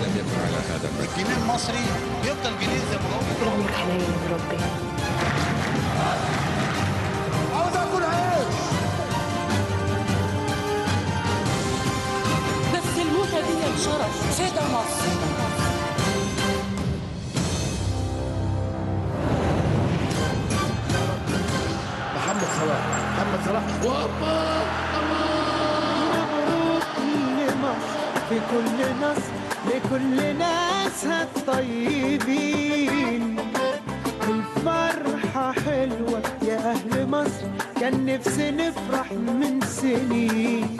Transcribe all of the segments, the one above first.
لم يكن على هذا الجنيه المصري يفضل جنيه زي ما هو يومك حلال يا رب عاوز اكل عيش بس الموتة دي شرف فدا مصر محمد صلاح محمد صلاح وابا في كل مصر لكل ناسها الطيبين الفرحة حلوة يا أهل مصر كان نفسي نفرح من سنين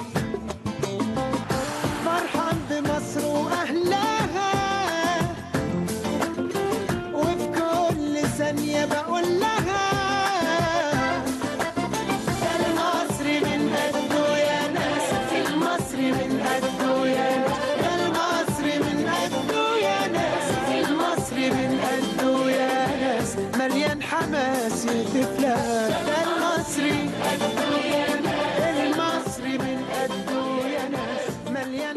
حماسي تفلات ده المصري المصري من قده يا ناس مليان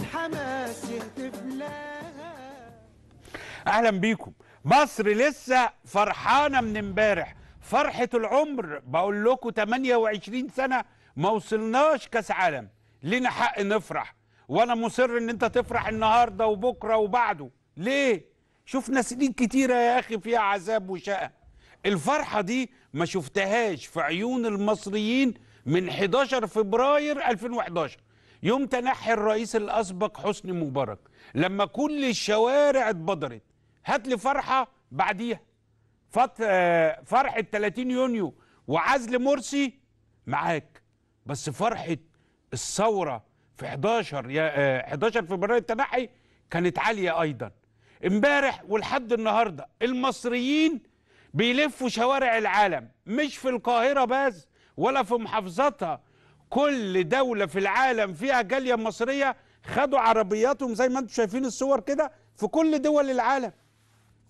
اهلا بيكم مصر لسه فرحانه من امبارح فرحه العمر بقول لكم 28 سنه ما وصلناش كاس عالم لينا حق نفرح وانا مصر ان انت تفرح النهارده وبكره وبعده ليه شفنا سنين كتيره يا اخي فيها عذاب وشقه الفرحة دي ما شفتهاش في عيون المصريين من 11 فبراير 2011 يوم تنحي الرئيس الأسبق حسني مبارك لما كل الشوارع اتبدرت هات لي فرحة بعديها فرحة 30 يونيو وعزل مرسي معاك بس فرحة الثورة في 11 يا 11 فبراير التنحي كانت عالية أيضا امبارح ولحد النهاردة المصريين بيلفوا شوارع العالم مش في القاهرة بس ولا في محافظاتها كل دولة في العالم فيها جالية مصرية خدوا عربياتهم زي ما انتم شايفين الصور كده في كل دول العالم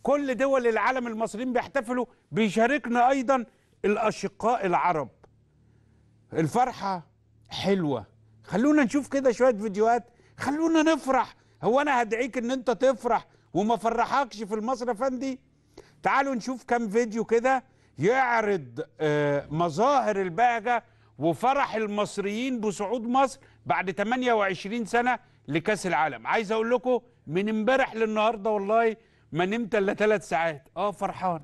كل دول العالم المصريين بيحتفلوا بيشاركنا أيضا الأشقاء العرب الفرحة حلوة خلونا نشوف كده شوية فيديوهات خلونا نفرح هو أنا هدعيك إن أنت تفرح وما فرحكش في المصرف فندي؟ تعالوا نشوف كم فيديو كده يعرض آه، مظاهر البهجة وفرح المصريين بصعود مصر بعد 28 سنة لكأس العالم عايز أقول لكم من امبارح للنهاردة والله ما نمت إلا ثلاث ساعات آه فرحان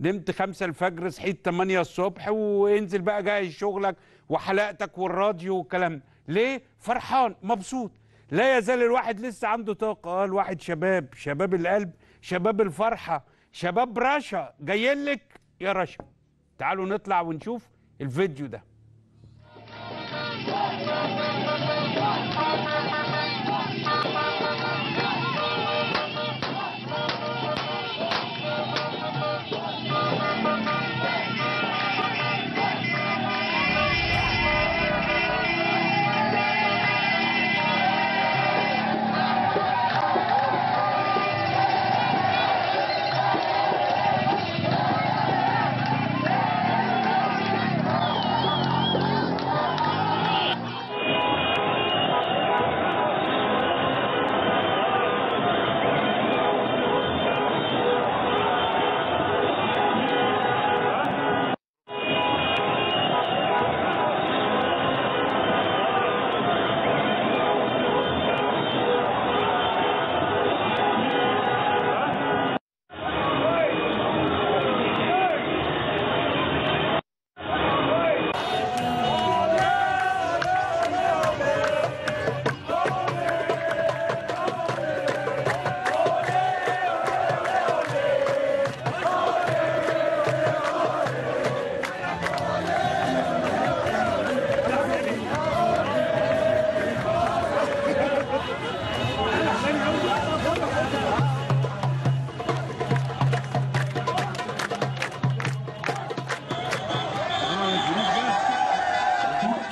نمت خمسة الفجر صحيت 8 الصبح وانزل بقى جاي شغلك وحلقتك والراديو والكلام ليه فرحان مبسوط لا يزال الواحد لسه عنده طاقة آه الواحد شباب شباب القلب شباب الفرحة شباب رشا جايين لك يا رشا تعالوا نطلع ونشوف الفيديو ده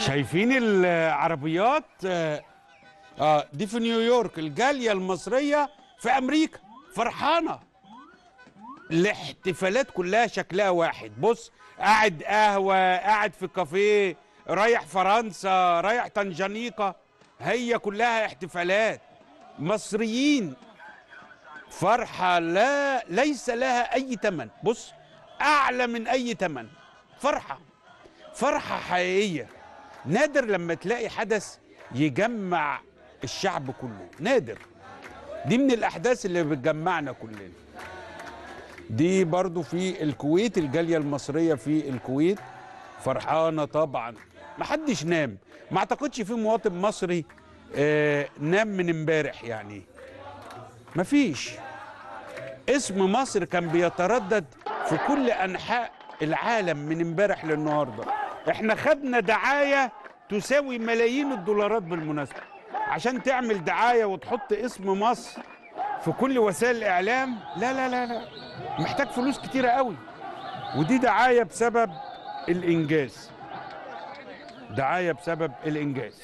شايفين العربيات آه،, اه دي في نيويورك الجاليه المصريه في امريكا فرحانه الاحتفالات كلها شكلها واحد بص قاعد قهوه قاعد في كافيه رايح فرنسا رايح تنجانيكا هي كلها احتفالات مصريين فرحه لا ليس لها اي تمن بص اعلى من اي تمن فرحه فرحه حقيقيه نادر لما تلاقي حدث يجمع الشعب كله نادر دي من الأحداث اللي بتجمعنا كلنا دي برضو في الكويت الجالية المصرية في الكويت فرحانة طبعا ما حدش نام ما اعتقدش في مواطن مصري آه نام من امبارح يعني ما فيش اسم مصر كان بيتردد في كل أنحاء العالم من امبارح للنهارده احنا خدنا دعايه تساوي ملايين الدولارات بالمناسبه عشان تعمل دعايه وتحط اسم مصر في كل وسائل الاعلام لا لا لا لا محتاج فلوس كتيره قوي ودي دعايه بسبب الانجاز دعايه بسبب الانجاز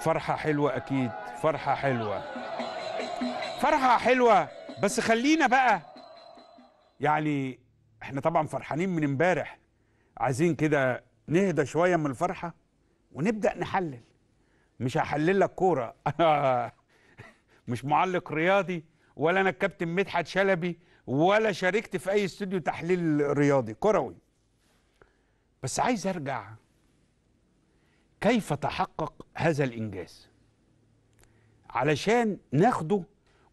فرحه حلوه اكيد فرحه حلوه فرحه حلوه بس خلينا بقى يعني احنا طبعا فرحانين من امبارح عايزين كده نهدى شويه من الفرحه ونبدا نحلل مش هحلل لك كوره انا مش معلق رياضي ولا انا الكابتن مدحت شلبي ولا شاركت في اي استوديو تحليل رياضي كروي بس عايز ارجع كيف تحقق هذا الانجاز علشان ناخده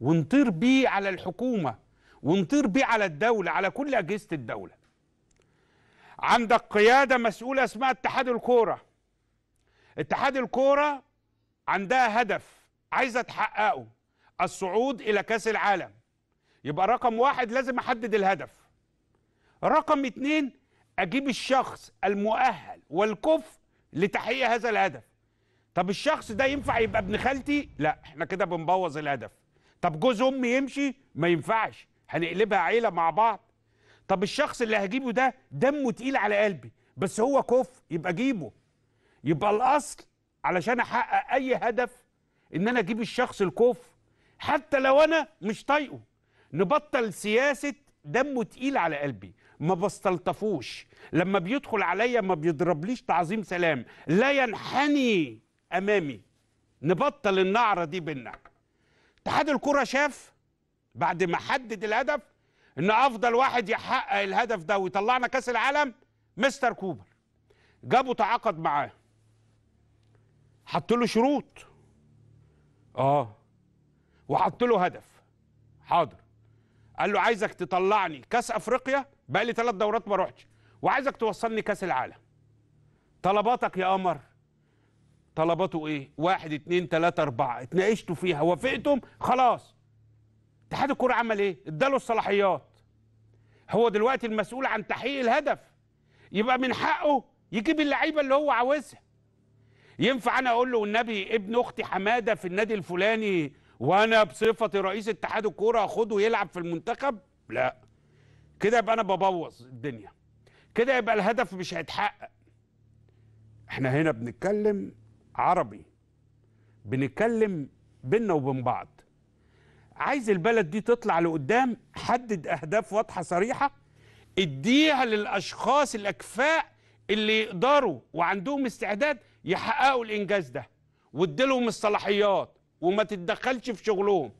ونطير بيه على الحكومه ونطير بيه على الدوله على كل اجهزه الدوله عندك قياده مسؤوله اسمها اتحاد الكوره اتحاد الكوره عندها هدف عايزه تحققه الصعود الى كاس العالم يبقى رقم واحد لازم احدد الهدف رقم اتنين اجيب الشخص المؤهل والكف لتحقيق هذا الهدف طب الشخص ده ينفع يبقى ابن خالتي لا احنا كده بنبوظ الهدف طب جوز امي يمشي ما ينفعش هنقلبها عيله مع بعض طب الشخص اللي هجيبه ده دمه تقيل على قلبي بس هو كفء يبقى جيبه يبقى الاصل علشان احقق اي هدف ان انا اجيب الشخص الكفء حتى لو انا مش طايقه نبطل سياسه دمه تقيل على قلبي ما بستلطفوش لما بيدخل عليا ما بيضربليش تعظيم سلام لا ينحني امامي نبطل النعره دي بينا اتحاد الكره شاف بعد ما حدد الهدف ان افضل واحد يحقق الهدف ده ويطلعنا كاس العالم مستر كوبر جابه تعاقد معاه حط له شروط اه وحط له هدف حاضر قال له عايزك تطلعني كاس افريقيا بقى لي ثلاث دورات ما رحتش وعايزك توصلني كاس العالم طلباتك يا قمر طلباته ايه واحد اتنين تلاتة اربعة اتناقشتوا فيها وافقتم خلاص اتحاد الكوره عمل ايه اداله الصلاحيات هو دلوقتي المسؤول عن تحقيق الهدف يبقى من حقه يجيب اللعيبه اللي هو عاوزها ينفع انا اقول له والنبي ابن اختي حماده في النادي الفلاني وانا بصفتي رئيس اتحاد الكوره اخده يلعب في المنتخب لا كده يبقى انا ببوظ الدنيا كده يبقى الهدف مش هيتحقق احنا هنا بنتكلم عربي بنتكلم بينا وبين بعض عايز البلد دي تطلع لقدام حدد اهداف واضحه صريحه اديها للاشخاص الاكفاء اللي يقدروا وعندهم استعداد يحققوا الانجاز ده واديلهم الصلاحيات وما تتدخلش في شغلهم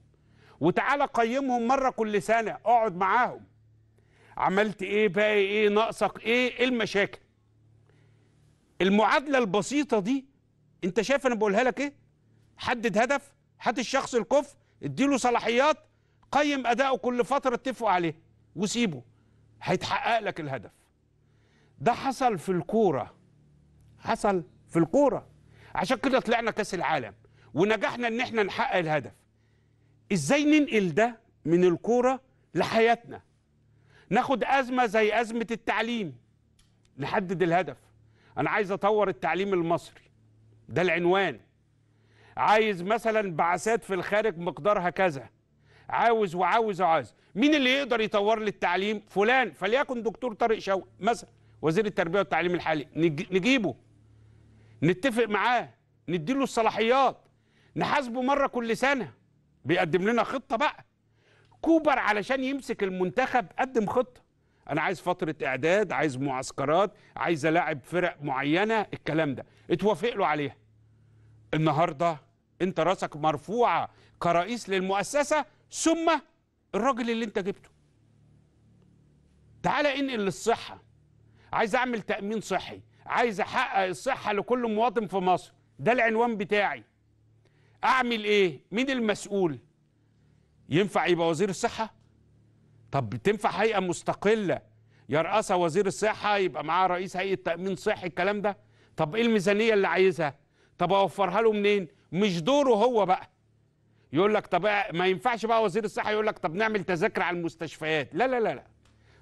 وتعالى قيمهم مره كل سنه اقعد معاهم عملت ايه بقى ايه ناقصك ايه, إيه المشاكل المعادله البسيطه دي انت شايف انا بقولها لك ايه حدد هدف هات الشخص الكفء اديله صلاحيات قيم اداؤه كل فتره اتفقوا عليه وسيبه هيتحقق لك الهدف ده حصل في الكوره حصل في الكوره عشان كده طلعنا كاس العالم ونجحنا ان احنا نحقق الهدف ازاي ننقل ده من الكوره لحياتنا ناخد ازمه زي ازمه التعليم نحدد الهدف انا عايز اطور التعليم المصري ده العنوان عايز مثلا بعثات في الخارج مقدارها كذا عاوز وعاوز وعاوز مين اللي يقدر يطور لي التعليم فلان فليكن دكتور طارق شوقي مثلا وزير التربيه والتعليم الحالي نجيبه نتفق معاه نديله الصلاحيات نحاسبه مره كل سنه بيقدم لنا خطه بقى كوبر علشان يمسك المنتخب قدم خطه انا عايز فتره اعداد عايز معسكرات عايز الاعب فرق معينه الكلام ده اتوافق له عليها النهارده انت راسك مرفوعه كرئيس للمؤسسه ثم الراجل اللي انت جبته تعالى انقل للصحه عايز اعمل تامين صحي عايز احقق الصحه لكل مواطن في مصر ده العنوان بتاعي اعمل ايه مين المسؤول ينفع يبقى وزير الصحه طب تنفع هيئه مستقله يرأسها وزير الصحه يبقى معاه رئيس هيئه تامين صحي الكلام ده طب ايه الميزانيه اللي عايزها طب اوفرها له منين مش دوره هو بقى يقول لك طب ما ينفعش بقى وزير الصحه يقول لك طب نعمل تذاكر على المستشفيات لا لا لا لا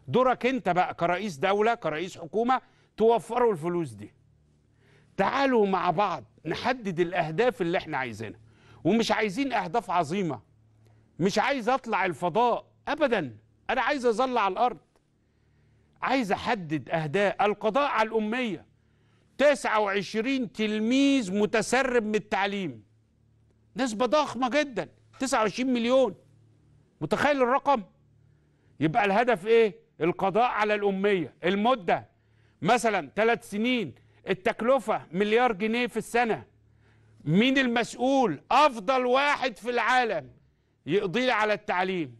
دورك انت بقى كرئيس دوله كرئيس حكومه توفروا الفلوس دي تعالوا مع بعض نحدد الاهداف اللي احنا عايزينها ومش عايزين اهداف عظيمه مش عايز اطلع الفضاء ابدا انا عايز اظل على الارض عايز احدد اهداف القضاء على الاميه 29 تلميذ متسرب من التعليم نسبة ضخمة جدا 29 مليون متخيل الرقم يبقى الهدف ايه القضاء على الأمية المدة مثلا ثلاث سنين التكلفة مليار جنيه في السنة مين المسؤول أفضل واحد في العالم يقضي لي على التعليم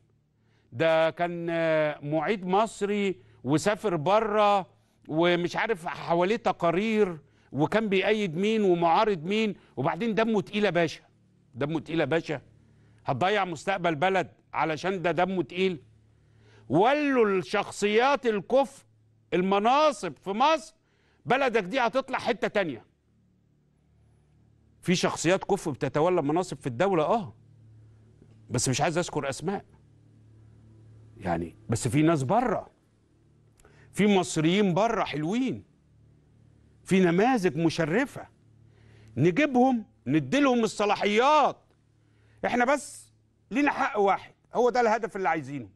ده كان آه، معيد مصري وسافر بره ومش عارف حواليه تقارير وكان بيأيد مين ومعارض مين وبعدين دمه تقيلة باشا دمه تقيلة باشا هتضيع مستقبل بلد علشان ده دمه تقيل ولوا الشخصيات الكف المناصب في مصر بلدك دي هتطلع حتة تانية في شخصيات كف بتتولى مناصب في الدولة اه بس مش عايز اذكر اسماء يعني بس في ناس بره في مصريين بره حلوين في نماذج مشرفه نجيبهم نديلهم الصلاحيات احنا بس لينا حق واحد هو ده الهدف اللي عايزينه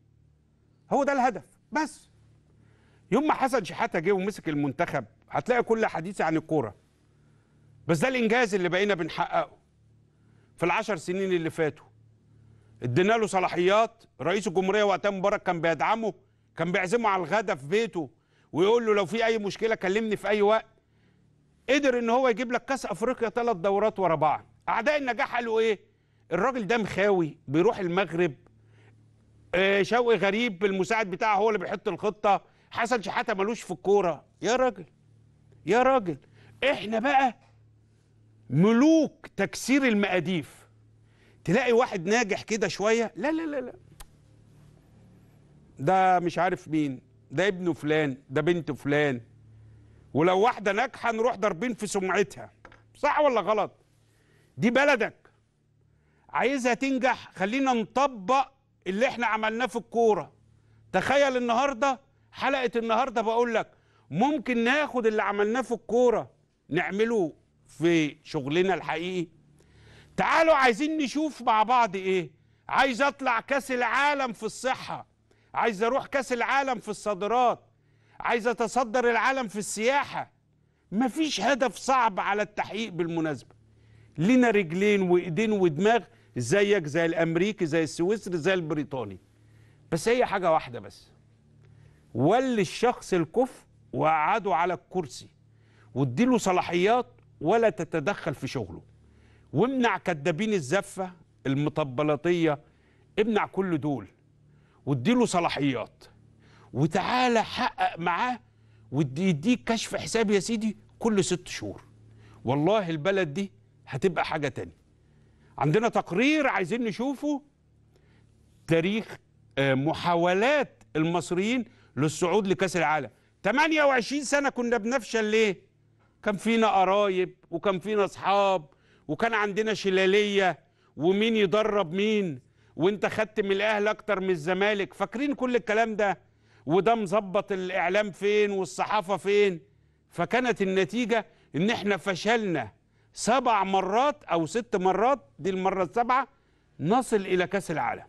هو ده الهدف بس يوم ما حسن شحاته جه ومسك المنتخب هتلاقي كل حديثي عن الكوره بس ده الانجاز اللي بقينا بنحققه في العشر سنين اللي فاتوا ادينا له صلاحيات رئيس الجمهوريه وقتها مبارك كان بيدعمه كان بيعزمه على الغدا في بيته ويقول له لو في اي مشكله كلمني في اي وقت قدر ان هو يجيب لك كاس افريقيا ثلاث دورات ورا بعض اعداء النجاح قالوا ايه الراجل ده مخاوي بيروح المغرب آه شوقي غريب المساعد بتاعه هو اللي بيحط الخطه حسن شحاته ملوش في الكوره يا راجل يا راجل احنا بقى ملوك تكسير المقاديف تلاقي واحد ناجح كده شويه لا لا لا لا ده مش عارف مين ده ابن فلان ده بنت فلان ولو واحدة ناجحة نروح ضاربين في سمعتها صح ولا غلط دي بلدك عايزها تنجح خلينا نطبق اللي احنا عملناه في الكورة تخيل النهاردة حلقة النهاردة بقول لك ممكن ناخد اللي عملناه في الكورة نعمله في شغلنا الحقيقي تعالوا عايزين نشوف مع بعض ايه عايز اطلع كاس العالم في الصحة عايز اروح كاس العالم في الصادرات عايز اتصدر العالم في السياحه مفيش هدف صعب على التحقيق بالمناسبه لنا رجلين وايدين ودماغ زيك زي الامريكي زي السويسري زي البريطاني بس هي حاجه واحده بس ولي الشخص الكف وقعده على الكرسي واديله صلاحيات ولا تتدخل في شغله وامنع كدابين الزفه المطبلاتيه امنع كل دول واديله صلاحيات وتعالى حقق معاه ويديك كشف حساب يا سيدي كل ست شهور والله البلد دي هتبقى حاجة تاني عندنا تقرير عايزين نشوفه تاريخ آه، محاولات المصريين للصعود لكأس العالم 28 سنة كنا بنفشل ليه؟ كان فينا قرايب وكان فينا أصحاب وكان عندنا شلالية ومين يدرب مين وانت خدت من الاهلي اكتر من الزمالك فاكرين كل الكلام ده وده مظبط الاعلام فين والصحافه فين فكانت النتيجه ان احنا فشلنا سبع مرات او ست مرات دي المره السابعه نصل الى كاس العالم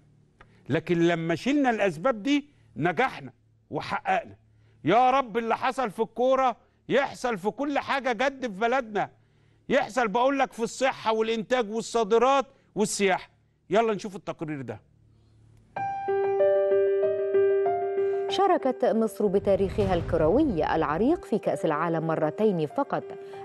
لكن لما شلنا الاسباب دي نجحنا وحققنا يا رب اللي حصل في الكوره يحصل في كل حاجه جد في بلدنا يحصل بقول لك في الصحه والانتاج والصادرات والسياحه يلا نشوف التقرير ده شاركت مصر بتاريخها الكروي العريق في كأس العالم مرتين فقط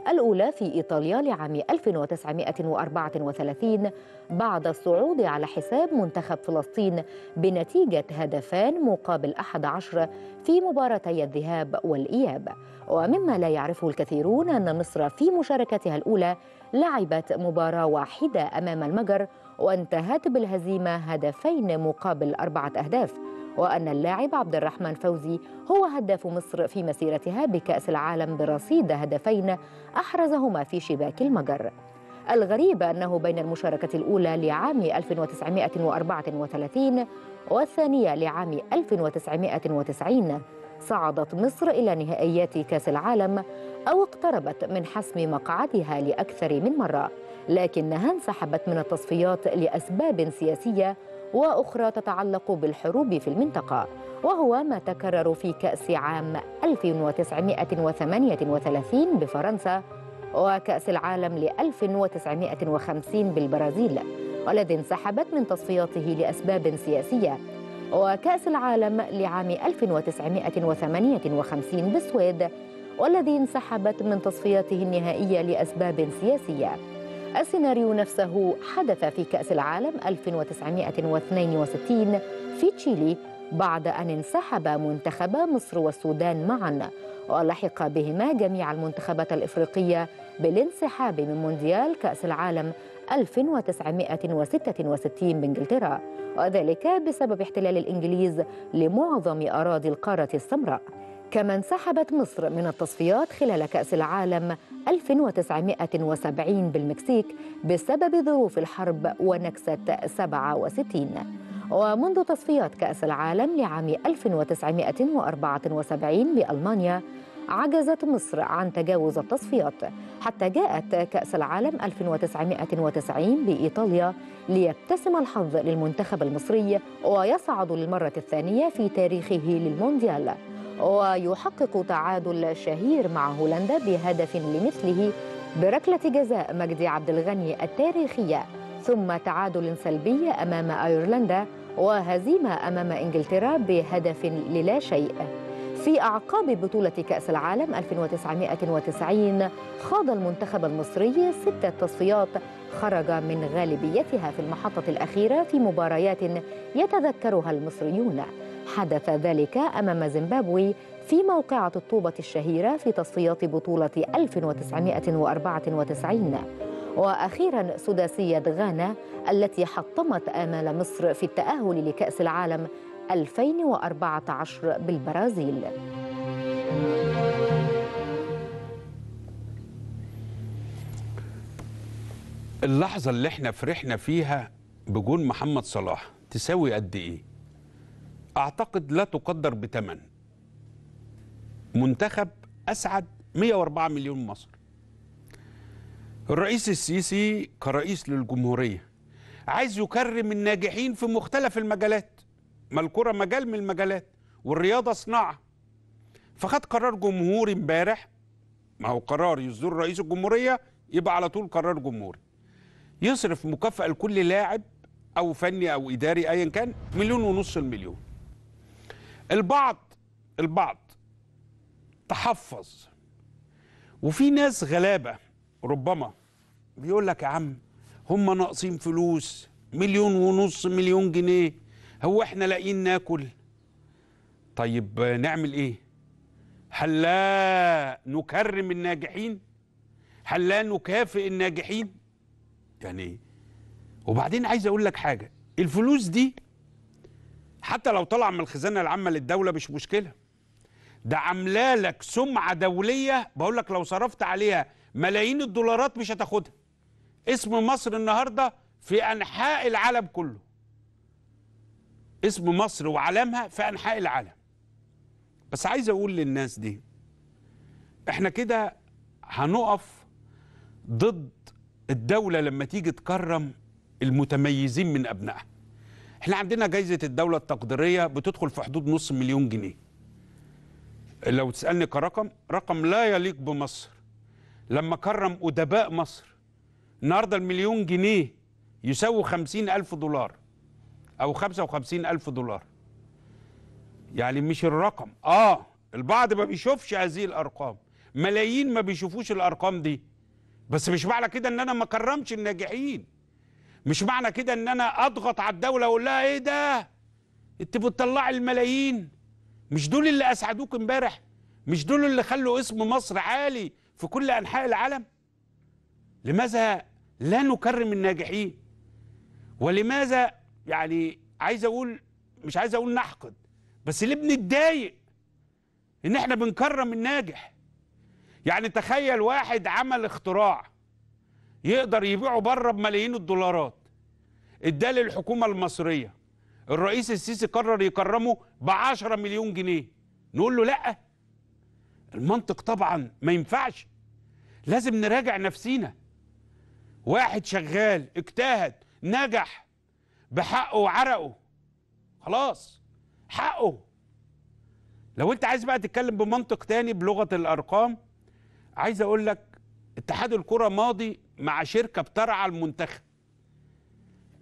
الأولى في إيطاليا لعام 1934 بعد الصعود على حساب منتخب فلسطين بنتيجة هدفان مقابل 11 في مباراتي الذهاب والإياب ومما لا يعرفه الكثيرون أن مصر في مشاركتها الأولى لعبت مباراة واحدة أمام المجر وانتهت بالهزيمة هدفين مقابل أربعة أهداف وأن اللاعب عبد الرحمن فوزي هو هداف مصر في مسيرتها بكأس العالم برصيد هدفين أحرزهما في شباك المجر الغريب أنه بين المشاركة الأولى لعام 1934 والثانية لعام 1990 صعدت مصر إلى نهائيات كأس العالم أو اقتربت من حسم مقعدها لأكثر من مرة لكنها انسحبت من التصفيات لأسباب سياسية وأخرى تتعلق بالحروب في المنطقة وهو ما تكرر في كأس عام 1938 بفرنسا وكأس العالم ل 1950 بالبرازيل والذي انسحبت من تصفياته لأسباب سياسية وكأس العالم لعام 1958 بالسويد والذي انسحبت من تصفياته النهائية لأسباب سياسية السيناريو نفسه حدث في كأس العالم 1962 في تشيلي بعد أن انسحب منتخب مصر والسودان معا ولحق بهما جميع المنتخبات الإفريقية بالانسحاب من مونديال كأس العالم 1966 بإنجلترا وذلك بسبب احتلال الإنجليز لمعظم أراضي القارة السمراء كما انسحبت مصر من التصفيات خلال كأس العالم 1970 بالمكسيك بسبب ظروف الحرب ونكسة 67 ومنذ تصفيات كأس العالم لعام 1974 بألمانيا عجزت مصر عن تجاوز التصفيات حتى جاءت كأس العالم 1990 بإيطاليا ليبتسم الحظ للمنتخب المصري ويصعد للمرة الثانية في تاريخه للمونديال ويحقق تعادل شهير مع هولندا بهدف لمثله بركلة جزاء مجدي عبد الغني التاريخية ثم تعادل سلبي أمام أيرلندا وهزيمة أمام إنجلترا بهدف للا شيء في أعقاب بطولة كأس العالم 1990 خاض المنتخب المصري ستة تصفيات خرج من غالبيتها في المحطة الأخيرة في مباريات يتذكرها المصريون حدث ذلك أمام زيمبابوي في موقعة الطوبة الشهيرة في تصفيات بطولة 1994 وأخيرا سداسية غانا التي حطمت آمال مصر في التأهل لكأس العالم 2014 بالبرازيل اللحظة اللي احنا فرحنا فيها بجون محمد صلاح تساوي قد ايه؟ اعتقد لا تقدر بتمن منتخب اسعد 104 مليون مصري الرئيس السيسي كرئيس للجمهورية عايز يكرم الناجحين في مختلف المجالات ما الكرة مجال من المجالات والرياضة صناعة فخد قرار جمهوري امبارح ما هو قرار يصدر رئيس الجمهورية يبقى على طول قرار جمهوري يصرف مكافأة لكل لاعب أو فني أو إداري أيا كان مليون ونص المليون البعض البعض تحفظ وفي ناس غلابة ربما بيقول لك يا عم هم ناقصين فلوس مليون ونص مليون جنيه هو احنا لاقيين ناكل طيب نعمل ايه هل لا نكرم الناجحين هل لا نكافئ الناجحين يعني وبعدين عايز اقول لك حاجه الفلوس دي حتى لو طلع من الخزانه العامه للدوله مش مشكله ده عامله لك سمعه دوليه بقول لك لو صرفت عليها ملايين الدولارات مش هتاخدها اسم مصر النهارده في انحاء العالم كله اسم مصر وعلمها في أنحاء العالم بس عايز أقول للناس دي احنا كده هنقف ضد الدولة لما تيجي تكرم المتميزين من أبنائها احنا عندنا جايزة الدولة التقديرية بتدخل في حدود نص مليون جنيه لو تسألني كرقم رقم لا يليق بمصر لما كرم أدباء مصر النهاردة المليون جنيه يساوي خمسين ألف دولار أو 55 ألف دولار يعني مش الرقم آه البعض ما بيشوفش هذه الأرقام ملايين ما بيشوفوش الأرقام دي بس مش معنى كده إن أنا ما كرمش الناجحين مش معنى كده إن أنا أضغط على الدولة وأقول لها إيه ده أنت بتطلعي الملايين مش دول اللي أسعدوك إمبارح مش دول اللي خلوا اسم مصر عالي في كل أنحاء العالم لماذا لا نكرم الناجحين ولماذا يعني عايز اقول مش عايز اقول نحقد بس ليه بنتضايق ان احنا بنكرم الناجح يعني تخيل واحد عمل اختراع يقدر يبيعه بره بملايين الدولارات اداه للحكومه المصريه الرئيس السيسي قرر يكرمه ب 10 مليون جنيه نقول له لا المنطق طبعا ما ينفعش لازم نراجع نفسينا واحد شغال اجتهد نجح بحقه وعرقه خلاص حقه لو انت عايز بقى تتكلم بمنطق تاني بلغه الارقام عايز اقول لك اتحاد الكره ماضي مع شركه بترعى المنتخب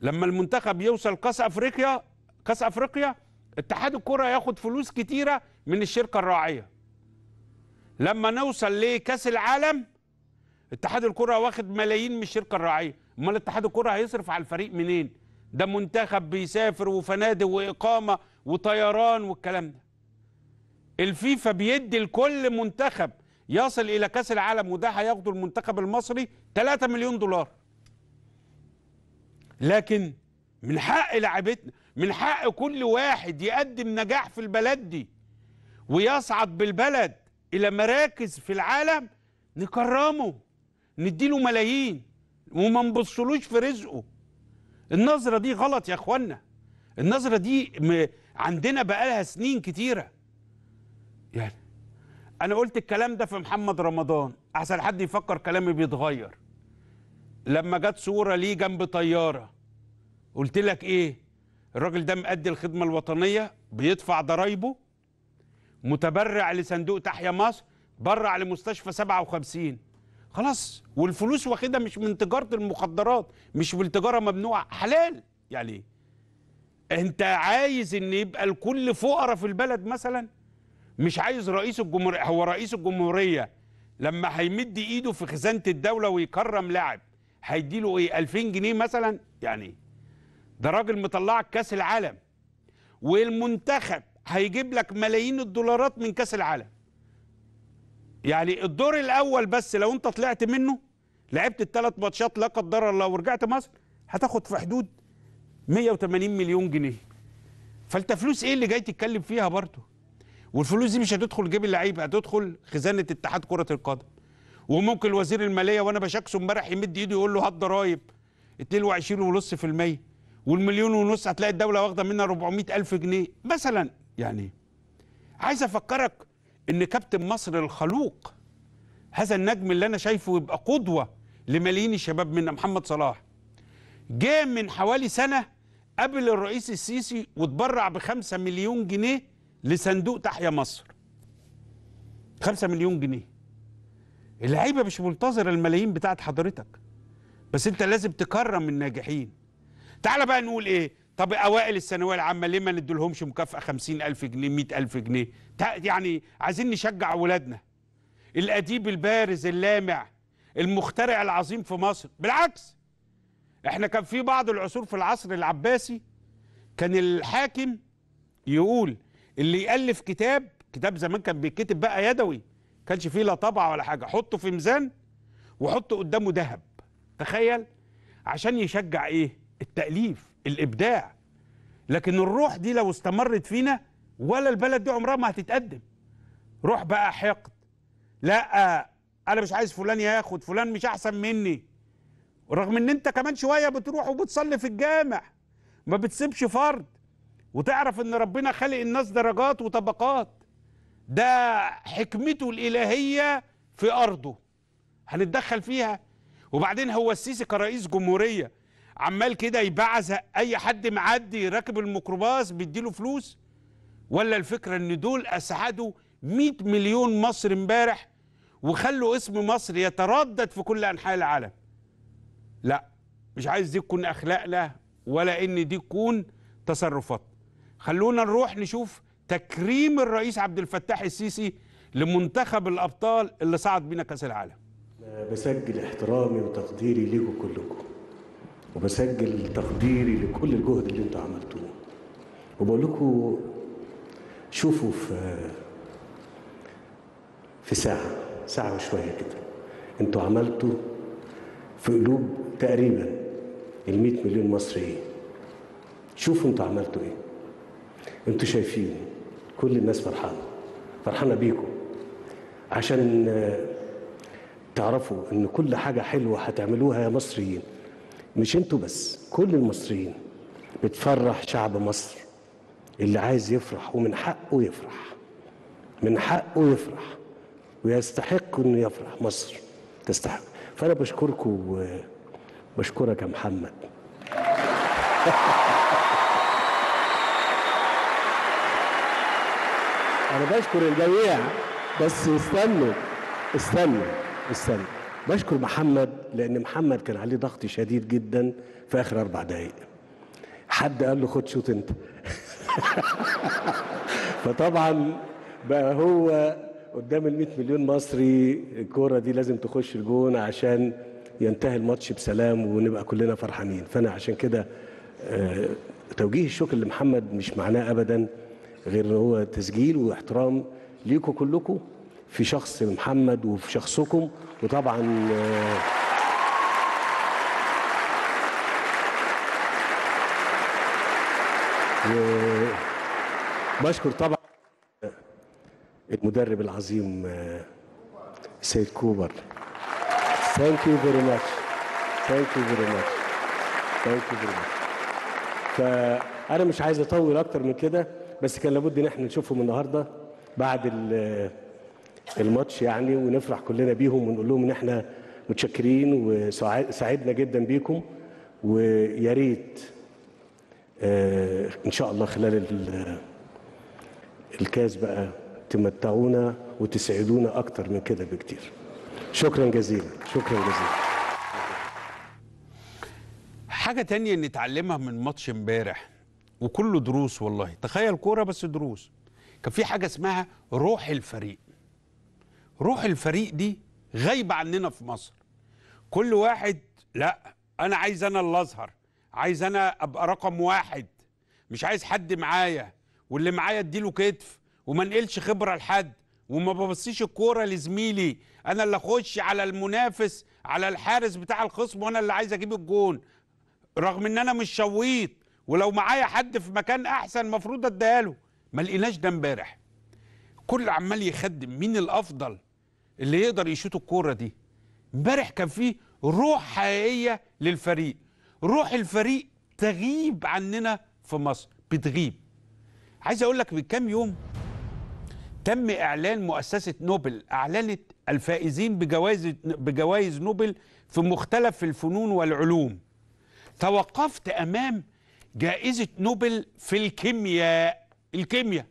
لما المنتخب يوصل كاس افريقيا كاس افريقيا اتحاد الكره ياخد فلوس كتيره من الشركه الراعيه لما نوصل لكاس العالم اتحاد الكره واخد ملايين من الشركه الراعيه امال اتحاد الكره هيصرف على الفريق منين ده منتخب بيسافر وفنادق وإقامة وطيران والكلام ده الفيفا بيدي لكل منتخب يصل إلى كأس العالم وده هياخده المنتخب المصري 3 مليون دولار لكن من حق لعبتنا من حق كل واحد يقدم نجاح في البلد دي ويصعد بالبلد إلى مراكز في العالم نكرمه نديله ملايين وما نبصلوش في رزقه النظرة دي غلط يا اخوانا النظرة دي عندنا بقالها سنين كتيرة يعني انا قلت الكلام ده في محمد رمضان احسن حد يفكر كلامي بيتغير لما جت صورة ليه جنب طيارة قلت لك ايه الراجل ده مأدي الخدمة الوطنية بيدفع ضرايبه متبرع لصندوق تحيا مصر برع لمستشفى 57 خلاص والفلوس واخدها مش من تجاره المخدرات مش من تجاره ممنوعه حلال يعني انت عايز ان يبقى الكل فقراء في البلد مثلا مش عايز رئيس الجمهوريه هو رئيس الجمهوريه لما هيمد ايده في خزانه الدوله ويكرم لاعب هيديله ايه 2000 جنيه مثلا يعني ده راجل مطلعك كاس العالم والمنتخب هيجيب لك ملايين الدولارات من كاس العالم يعني الدور الاول بس لو انت طلعت منه لعبت الثلاث ماتشات لا قدر الله ورجعت مصر هتاخد في حدود 180 مليون جنيه فانت فلوس ايه اللي جاي تتكلم فيها برضه والفلوس دي مش هتدخل جيب اللعيبه هتدخل خزانه اتحاد كره القدم وممكن وزير الماليه وانا بشكسه امبارح يمد ايده يقول له هات ضرايب 22.5% والمليون ونص هتلاقي الدوله واخده منها 400 الف جنيه مثلا يعني عايز افكرك ان كابتن مصر الخلوق هذا النجم اللي انا شايفه يبقى قدوه لملايين الشباب من محمد صلاح جه من حوالي سنه قبل الرئيس السيسي وتبرع بخمسة مليون جنيه لصندوق تحيا مصر خمسة مليون جنيه اللعيبه مش منتظره الملايين بتاعت حضرتك بس انت لازم تكرم الناجحين تعال بقى نقول ايه طب اوائل الثانويه العامه ليه ما ندولهمش مكافاه 50000 جنيه 100000 جنيه يعني عايزين نشجع ولادنا الاديب البارز اللامع المخترع العظيم في مصر بالعكس احنا كان في بعض العصور في العصر العباسي كان الحاكم يقول اللي يالف كتاب كتاب زمان كان بيتكتب بقى يدوي كانش فيه لا طبعه ولا حاجه حطه في ميزان وحط قدامه ذهب تخيل عشان يشجع ايه التاليف الابداع لكن الروح دي لو استمرت فينا ولا البلد دي عمرها ما هتتقدم روح بقى حقد لا انا مش عايز فلان ياخد فلان مش احسن مني رغم ان انت كمان شويه بتروح وبتصلي في الجامع ما بتسيبش فرد وتعرف ان ربنا خلق الناس درجات وطبقات ده حكمته الالهيه في ارضه هنتدخل فيها وبعدين هو السيسي كرئيس جمهوريه عمال كده يبعزق اي حد معدي راكب الميكروباص بيديله فلوس ولا الفكره ان دول اسعدوا 100 مليون مصر امبارح وخلوا اسم مصر يتردد في كل انحاء العالم لا مش عايز دي تكون اخلاقنا ولا ان دي تكون تصرفات خلونا نروح نشوف تكريم الرئيس عبد الفتاح السيسي لمنتخب الابطال اللي صعد بينا كاس العالم بسجل احترامي وتقديري ليكم كلكم وبسجل تقديري لكل الجهد اللي انتوا عملتوه وبقول لكم شوفوا في في ساعة ساعة وشوية كده انتوا عملتوا في قلوب تقريبا ال 100 مليون مصري شوفوا انتوا عملتوا ايه انتوا شايفين كل الناس فرحانة فرحانة بيكم عشان تعرفوا ان كل حاجة حلوة هتعملوها يا مصريين مش انتوا بس كل المصريين بتفرح شعب مصر اللي عايز يفرح ومن حقه يفرح من حقه يفرح ويستحق انه يفرح مصر تستحق فانا بشكركم وبشكرك يا محمد انا بشكر الجميع بس استنوا استنوا استنوا بشكر محمد لان محمد كان عليه ضغط شديد جدا في اخر اربع دقائق حد قال له خد شوط انت فطبعا بقى هو قدام ال 100 مليون مصري الكوره دي لازم تخش الجون عشان ينتهي الماتش بسلام ونبقى كلنا فرحانين فانا عشان كده آه، توجيه الشكر لمحمد مش معناه ابدا غير هو تسجيل واحترام ليكم كلكم في شخص محمد وفي شخصكم وطبعا آه، بشكر طبعا المدرب العظيم آه، سيد كوبر ثانك يو فيري ماتش ثانك يو فيري ماتش ثانك يو فيري ماتش فانا مش عايز اطول اكتر من كده بس كان لابد ان احنا نشوفهم النهارده بعد ال الماتش يعني ونفرح كلنا بيهم ونقول لهم ان احنا متشكرين وسعدنا جدا بيكم ويا ريت آه، ان شاء الله خلال الكاس بقى تمتعونا وتسعدونا اكتر من كده بكتير شكرا جزيلا شكرا جزيلا حاجه تانية نتعلمها من ماتش امبارح وكله دروس والله تخيل كوره بس دروس كان في حاجه اسمها روح الفريق روح الفريق دي غايبه عننا في مصر كل واحد لا انا عايز انا اللي اظهر عايز انا ابقى رقم واحد مش عايز حد معايا واللي معايا اديله كتف وما انقلش خبره لحد وما ببصيش الكوره لزميلي انا اللي اخش على المنافس على الحارس بتاع الخصم وانا اللي عايز اجيب الجون رغم ان انا مش شويط ولو معايا حد في مكان احسن المفروض اديها له ما لقيناش ده امبارح كل عمال يخدم مين الافضل اللي يقدر يشوط الكوره دي امبارح كان فيه روح حقيقيه للفريق روح الفريق تغيب عننا في مصر بتغيب عايز اقول لك من كام يوم تم اعلان مؤسسه نوبل اعلنت الفائزين بجوائز بجوائز نوبل في مختلف الفنون والعلوم توقفت امام جائزه نوبل في الكيمياء الكيمياء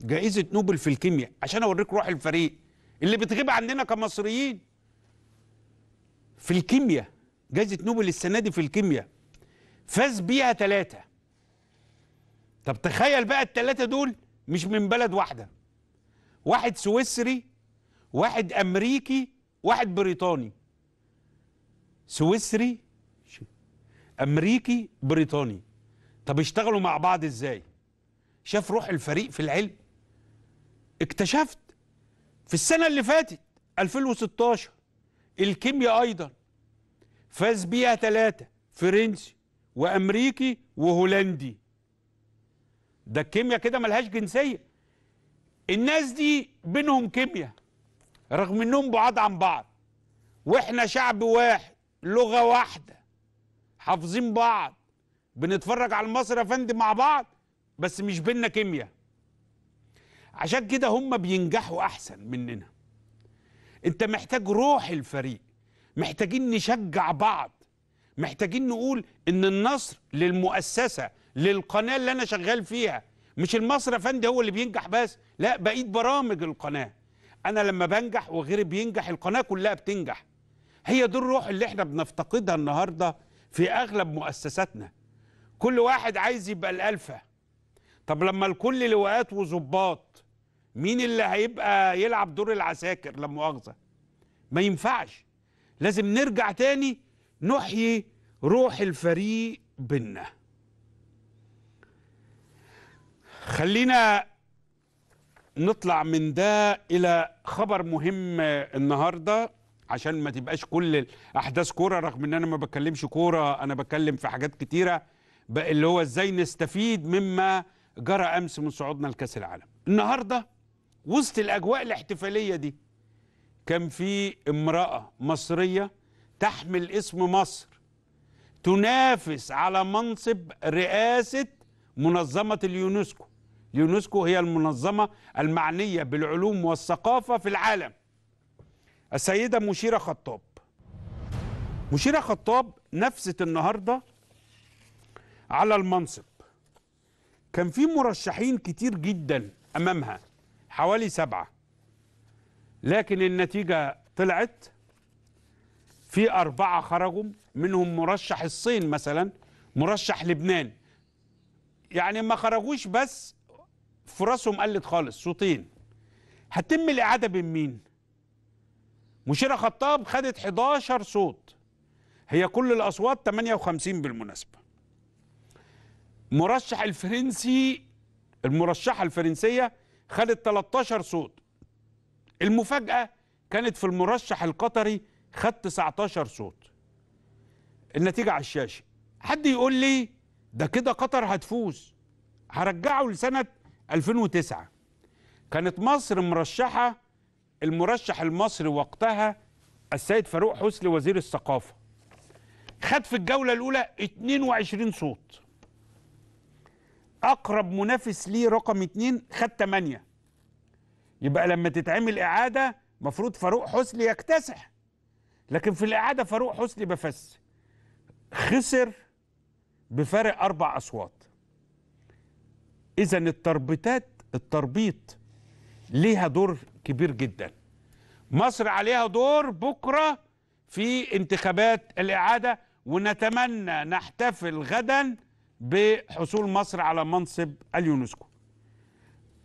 جائزه نوبل في الكيمياء عشان اوريك روح الفريق اللي بتغيب عننا كمصريين في الكيمياء جائزة نوبل السنة دي في الكيمياء فاز بيها ثلاثة طب تخيل بقى الثلاثة دول مش من بلد واحدة واحد سويسري واحد أمريكي واحد بريطاني سويسري أمريكي بريطاني طب اشتغلوا مع بعض ازاي شاف روح الفريق في العلم اكتشفت في السنة اللي فاتت 2016 الكيمياء أيضا فاز بيها ثلاثة فرنسي وأمريكي وهولندي ده الكيمياء كده ملهاش جنسية الناس دي بينهم كيمياء رغم انهم بعاد عن بعض واحنا شعب واحد لغة واحدة حافظين بعض بنتفرج على المصري يا فندم مع بعض بس مش بينا كيمياء عشان كده هم بينجحوا احسن مننا انت محتاج روح الفريق محتاجين نشجع بعض محتاجين نقول ان النصر للمؤسسه للقناه اللي انا شغال فيها مش المصري افندي هو اللي بينجح بس لا بقيت برامج القناه انا لما بنجح وغيري بينجح القناه كلها بتنجح هي دي الروح اللي احنا بنفتقدها النهارده في اغلب مؤسساتنا كل واحد عايز يبقى الالفه طب لما الكل لواءات وظباط مين اللي هيبقى يلعب دور العساكر لا مؤاخذه ما ينفعش لازم نرجع تاني نحيي روح الفريق بينا خلينا نطلع من ده الى خبر مهم النهارده عشان ما تبقاش كل احداث كوره رغم ان انا ما بتكلمش كوره انا بتكلم في حاجات كتيره اللي هو ازاي نستفيد مما جرى امس من صعودنا لكاس العالم النهارده وسط الأجواء الاحتفالية دي كان في امرأة مصرية تحمل اسم مصر تنافس على منصب رئاسة منظمة اليونسكو اليونسكو هي المنظمة المعنية بالعلوم والثقافة في العالم السيدة مشيرة خطاب مشيرة خطاب نفست النهاردة على المنصب كان في مرشحين كتير جدا أمامها حوالي سبعة لكن النتيجة طلعت في أربعة خرجوا منهم مرشح الصين مثلا مرشح لبنان يعني ما خرجوش بس فرصهم قلت خالص صوتين هتم الإعادة بين مين؟ مشيرة خطاب خدت 11 صوت هي كل الأصوات 58 بالمناسبة مرشح الفرنسي المرشحة الفرنسية خدت 13 صوت المفاجأة كانت في المرشح القطري خد 19 صوت النتيجة على الشاشة حد يقول لي ده كده قطر هتفوز هرجعه لسنة 2009 كانت مصر مرشحة المرشح المصري وقتها السيد فاروق حسني وزير الثقافة خد في الجولة الأولى 22 صوت اقرب منافس ليه رقم اتنين خد تمانية يبقى لما تتعمل اعاده مفروض فاروق حسني يكتسح لكن في الاعاده فاروق حسني بفس خسر بفارق اربع اصوات اذا التربيتات التربيط ليها دور كبير جدا مصر عليها دور بكره في انتخابات الاعاده ونتمنى نحتفل غدا بحصول مصر على منصب اليونسكو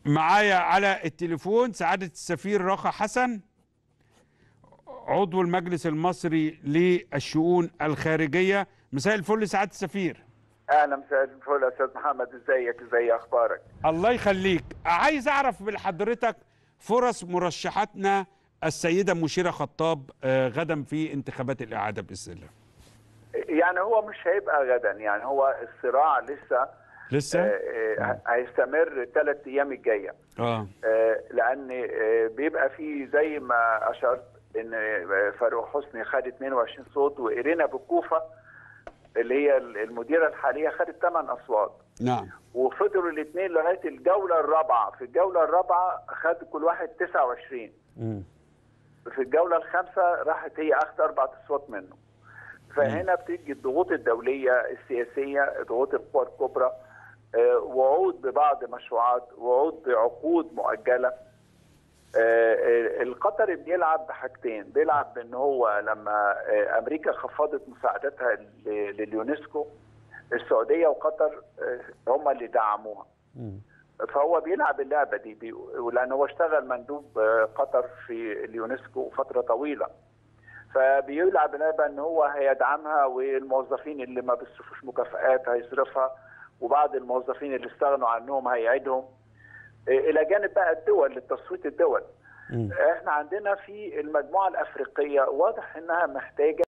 معايا على التليفون سعادة السفير رخا حسن عضو المجلس المصري للشؤون الخارجية مساء الفل سعادة السفير اهلا مساء الفل يا استاذ محمد ازيك ازي اخبارك الله يخليك عايز اعرف من حضرتك فرص مرشحاتنا السيدة مشيرة خطاب آه، غدا في انتخابات الإعادة بإذن الله يعني هو مش هيبقى غدا يعني هو الصراع لسه لسه آه, آه،, آه. هيستمر الثلاث ايام الجايه آه. آه لان آه بيبقى في زي ما اشرت ان آه، فاروق حسني خد 22 صوت وإيرينا بالكوفه اللي هي المديره الحاليه خدت 8 اصوات نعم وفضلوا الاثنين لغايه الجوله الرابعه في الجوله الرابعه خد كل واحد 29 امم في الجوله الخامسه راحت هي اخذت اربع اصوات منه فهنا بتيجي الضغوط الدوليه السياسيه ضغوط القوى الكبرى آه، وعود ببعض مشروعات وعود بعقود مؤجله آه، آه، القطري بيلعب بحاجتين بيلعب بان هو لما امريكا خفضت مساعدتها لليونسكو السعوديه وقطر هم اللي دعموها فهو بيلعب اللعبه دي, ولان هو اشتغل مندوب قطر في اليونسكو فتره طويله فبيلعب لعبه ان هو هيدعمها والموظفين اللي ما بيصرفوش مكافئات هيصرفها وبعض الموظفين اللي استغنوا عنهم هيعيدهم إيه، الى جانب بقى الدول للتصويت الدول م. احنا عندنا في المجموعه الافريقيه واضح انها محتاجه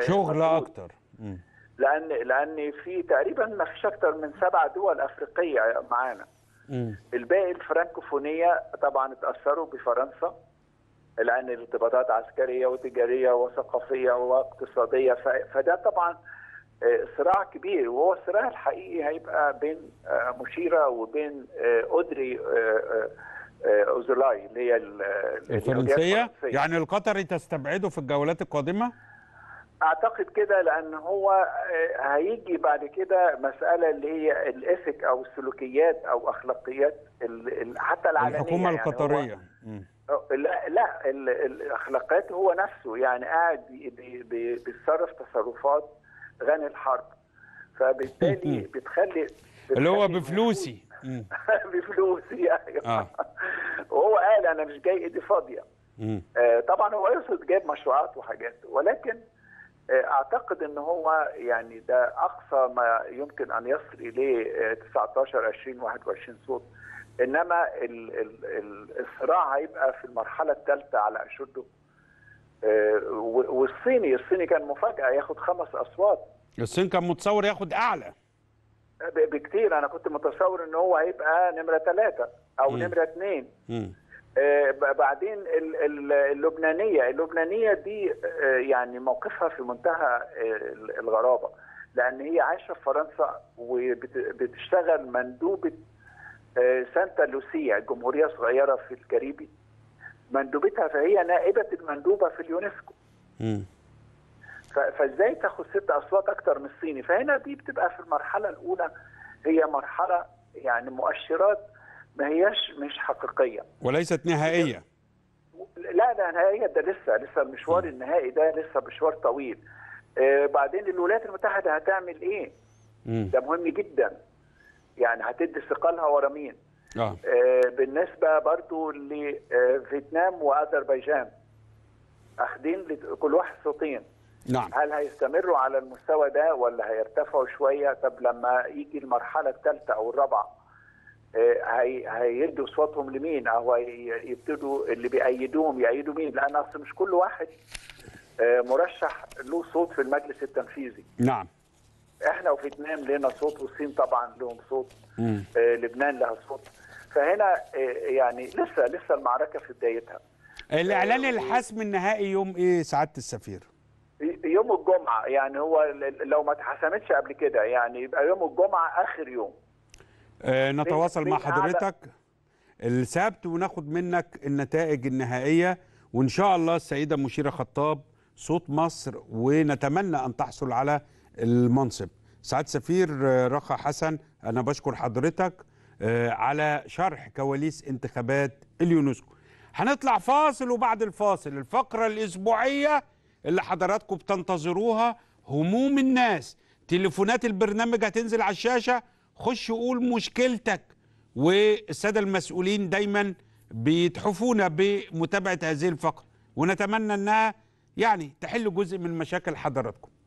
شغل اكتر م. لان لان في تقريبا ما فيش اكتر من سبع دول افريقيه معانا الباقي الفرنكوفونيه طبعا اتاثروا بفرنسا الآن ارتباطات عسكرية وتجارية وثقافية واقتصادية فده طبعا آه، صراع كبير وهو الصراع الحقيقي هيبقى بين آه، مشيرة وبين أدري آه، أوزولاي اللي هي الفرنسية يعني القطري تستبعده في الجولات القادمة؟ اعتقد كده لان هو هيجي بعد كده مساله اللي هي الاثك او السلوكيات او اخلاقيات حتى العالميه الحكومه يعني القطريه لا لا الاخلاقيات هو نفسه يعني قاعد بيتصرف تصرفات غني الحرب فبالتالي بتخلي, بتخلي اللي هو بفلوسي بفلوسي ايوه آه. وهو قال انا مش جاي ايدي فاضيه آه، طبعا هو يقصد جايب مشروعات وحاجات ولكن آه، اعتقد ان هو يعني ده اقصى ما يمكن ان يصل اليه 19 20 21 صوت انما الصراع هيبقى في المرحله الثالثه على اشده آه، والصيني الصيني كان مفاجاه ياخد خمس اصوات الصين كان متصور ياخد اعلى آه، بكتير انا كنت متصور ان هو هيبقى نمره ثلاثه او م. نمره اثنين آه، بعدين اللبنانيه اللبنانيه دي يعني موقفها في منتهى الغرابه لان هي عايشه في فرنسا وبتشتغل مندوبه آه، سانتا لوسيا جمهورية صغيرة في الكاريبي مندوبتها فهي نائبة المندوبة في اليونسكو امم فازاي تاخد ست اصوات اكتر من الصيني فهنا دي بتبقى في المرحله الاولى هي مرحله يعني مؤشرات ما هياش مش حقيقيه وليست نهائيه لا لا نهائيه ده لسه لسه المشوار النهائي ده لسه مشوار طويل آه بعدين الولايات المتحده هتعمل ايه ده مهم جدا يعني هتدي ثقلها ورا مين آه. آه بالنسبة برضو لفيتنام وأذربيجان أخدين كل واحد صوتين نعم. هل هيستمروا على المستوى ده ولا هيرتفعوا شوية طب لما يجي المرحلة الثالثة أو الرابعة آه، هي هيدوا صوتهم لمين او يبتدوا اللي بيأيدوهم يأيدوا مين لان اصل مش كل واحد آه، مرشح له صوت في المجلس التنفيذي نعم احنا وفيتنام لنا صوت والصين طبعا لهم صوت آه لبنان لها صوت فهنا آه يعني لسه لسه المعركه في بدايتها الاعلان آه، الحسم النهائي يوم ايه سعاده السفير يوم الجمعه يعني هو لو ما اتحسمتش قبل كده يعني يبقى يوم الجمعه اخر يوم آه نتواصل مع حضرتك السبت وناخد منك النتائج النهائيه وان شاء الله السيده مشيره خطاب صوت مصر ونتمنى ان تحصل على المنصب سعاد سفير آه، رخا حسن أنا بشكر حضرتك آه، على شرح كواليس انتخابات اليونسكو هنطلع فاصل وبعد الفاصل الفقرة الأسبوعية اللي حضراتكم بتنتظروها هموم الناس تليفونات البرنامج هتنزل على الشاشة خش قول مشكلتك والسادة المسؤولين دايما بيتحفونا بمتابعة هذه الفقرة ونتمنى أنها يعني تحل جزء من مشاكل حضراتكم